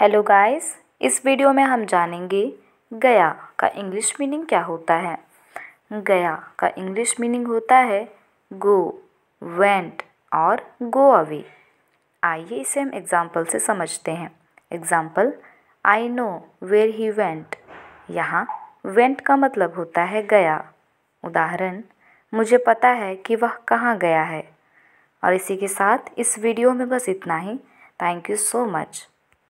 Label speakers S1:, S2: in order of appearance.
S1: hello guys इस video में हम जानेंगे गया का इंग्लिश मीनिंग क्या होता है गया का इंग्लिश मीनिंग होता है गो वेंट और गो अवे आइए इसे हम एग्ज़ाम्पल से समझते हैं example I know where he went यहाँ वेंट का मतलब होता है गया उदाहरण मुझे पता है कि वह कहाँ गया है और इसी के साथ इस वीडियो में बस इतना ही थैंक यू सो मच